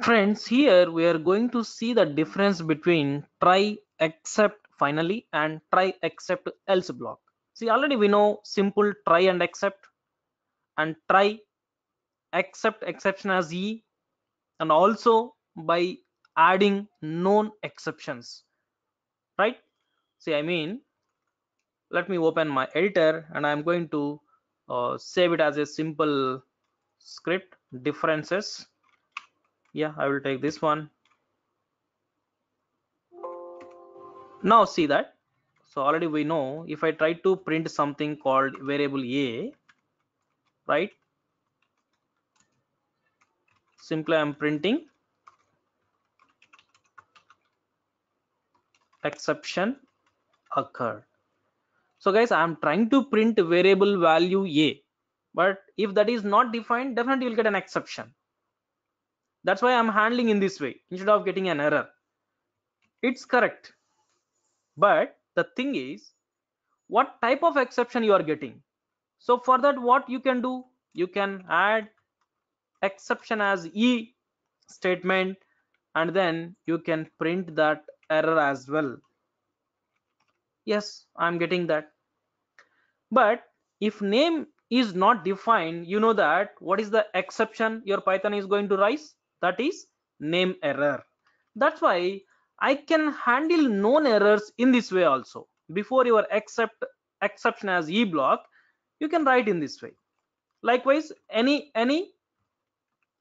Friends, here we are going to see the difference between try except finally and try except else block. See, already we know simple try and except and try except exception as E and also by adding known exceptions, right? See, I mean, let me open my editor and I'm going to uh, save it as a simple script differences yeah i will take this one now see that so already we know if i try to print something called variable a right simply i'm printing exception occurred so guys i'm trying to print variable value a but if that is not defined definitely you'll get an exception that's why i'm handling in this way instead of getting an error it's correct but the thing is what type of exception you are getting so for that what you can do you can add exception as e statement and then you can print that error as well yes i'm getting that but if name is not defined you know that what is the exception your python is going to rise? that is name error that's why i can handle known errors in this way also before your accept exception as e block you can write in this way likewise any any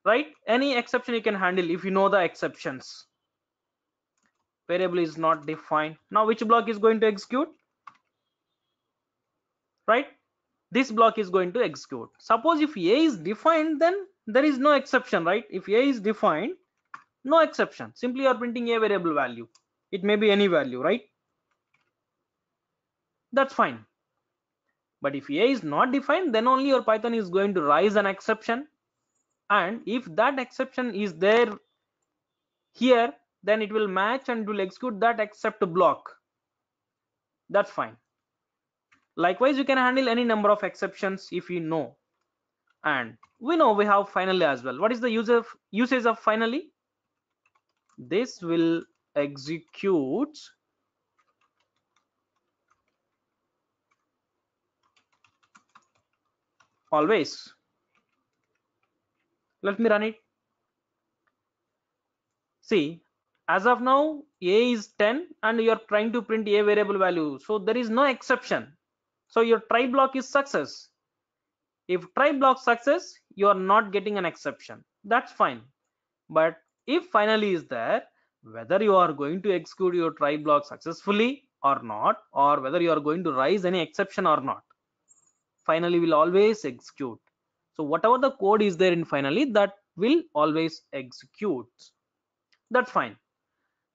right any exception you can handle if you know the exceptions variable is not defined now which block is going to execute right this block is going to execute suppose if a is defined then there is no exception right if a is defined no exception simply you are printing a variable value it may be any value right that's fine but if a is not defined then only your python is going to raise an exception and if that exception is there here then it will match and will execute that except block that's fine likewise you can handle any number of exceptions if you know and we know we have finally as well what is the use of usage of finally this will execute always let me run it see as of now a is 10 and you are trying to print a variable value so there is no exception so your try block is success if try block success you are not getting an exception that's fine but if finally is there whether you are going to execute your try block successfully or not or whether you are going to raise any exception or not finally will always execute so whatever the code is there in finally that will always execute that's fine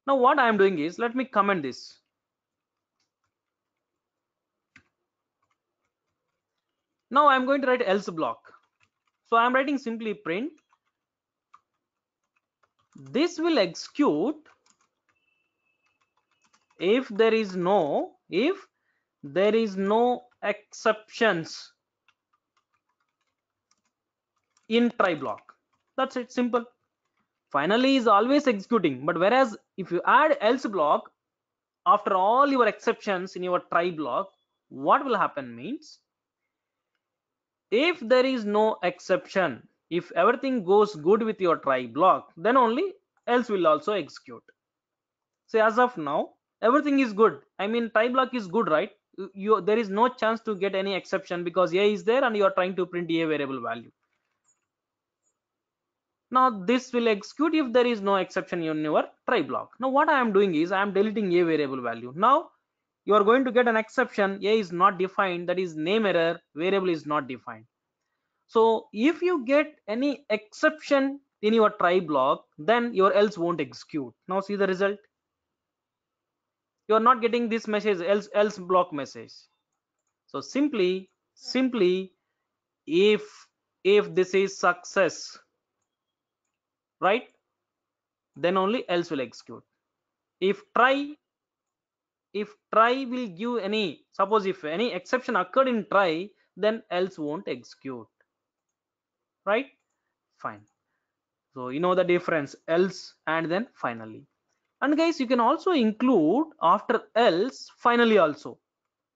now what i am doing is let me comment this now i'm going to write else block so i'm writing simply print this will execute if there is no if there is no exceptions in try block that's it simple finally is always executing but whereas if you add else block after all your exceptions in your try block what will happen means if there is no exception if everything goes good with your try block then only else will also execute say as of now everything is good i mean try block is good right you there is no chance to get any exception because a is there and you are trying to print a variable value now this will execute if there is no exception in your try block now what i am doing is i am deleting a variable value now you are going to get an exception a is not defined that is name error variable is not defined so if you get any exception in your try block then your else won't execute now see the result you are not getting this message else else block message so simply simply if if this is success right then only else will execute if try if try will give any suppose if any exception occurred in try then else won't execute right fine so you know the difference else and then finally and guys you can also include after else finally also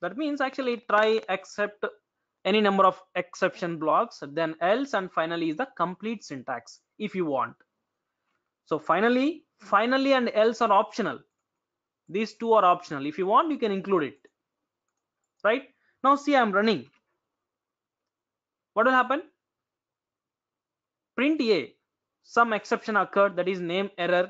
that means actually try except any number of exception blocks then else and finally is the complete syntax if you want so finally finally and else are optional these two are optional if you want you can include it right now see i'm running what will happen print a some exception occurred that is name error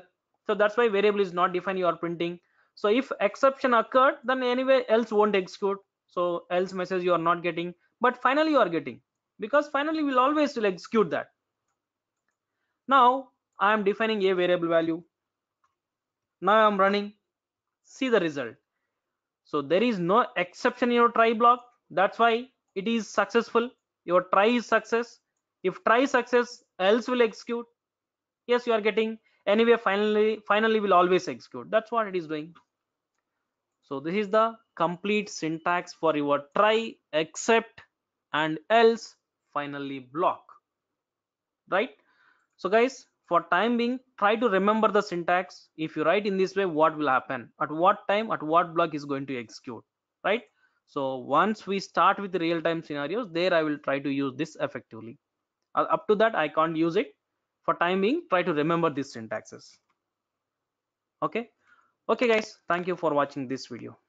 so that's why variable is not defined you are printing so if exception occurred then anyway else won't execute so else message you are not getting but finally you are getting because finally we'll always will execute that now i am defining a variable value now i'm running see the result so there is no exception in your try block that's why it is successful your try is success if try success else will execute yes you are getting anyway finally finally will always execute that's what it is doing so this is the complete syntax for your try except and else finally block right so guys for time being try to remember the syntax if you write in this way what will happen at what time at what block is going to execute right so once we start with real-time scenarios there i will try to use this effectively uh, up to that i can't use it for time being try to remember these syntaxes okay okay guys thank you for watching this video